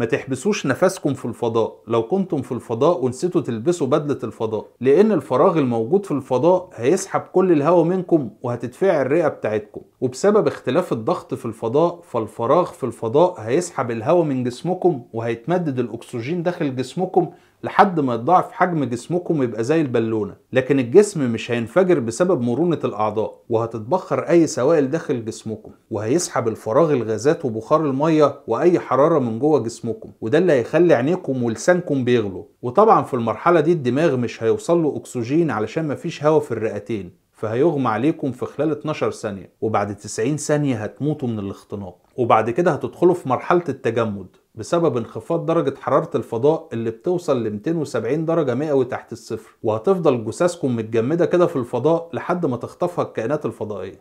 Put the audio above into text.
ما تحبسوش نفسكم في الفضاء لو كنتم في الفضاء ونسيتوا تلبسوا بدلة الفضاء لأن الفراغ الموجود في الفضاء هيسحب كل الهواء منكم وهتدفع الرئة بتاعتكم وبسبب اختلاف الضغط في الفضاء فالفراغ في الفضاء هيسحب الهواء من جسمكم وهيتمدد الأكسجين داخل جسمكم لحد ما يتضاعف حجم جسمكم ويبقى زي البالونه لكن الجسم مش هينفجر بسبب مرونه الاعضاء وهتتبخر اي سوائل داخل جسمكم وهيسحب الفراغ الغازات وبخار الميه واي حراره من جوه جسمكم جسمكم وده اللي هيخلي عينيكم ولسانكم بيغلوا وطبعا في المرحلة دي الدماغ مش هيوصل له أكسجين علشان مفيش هواء في الرئتين فهيغمى عليكم في خلال 12 ثانية وبعد 90 ثانية هتموتوا من الاختناق وبعد كده هتدخلوا في مرحلة التجمد بسبب انخفاض درجة حرارة الفضاء اللي بتوصل ل 270 درجة مئوي تحت الصفر وهتفضل جثثكم متجمدة كده في الفضاء لحد ما تخطفها الكائنات الفضائية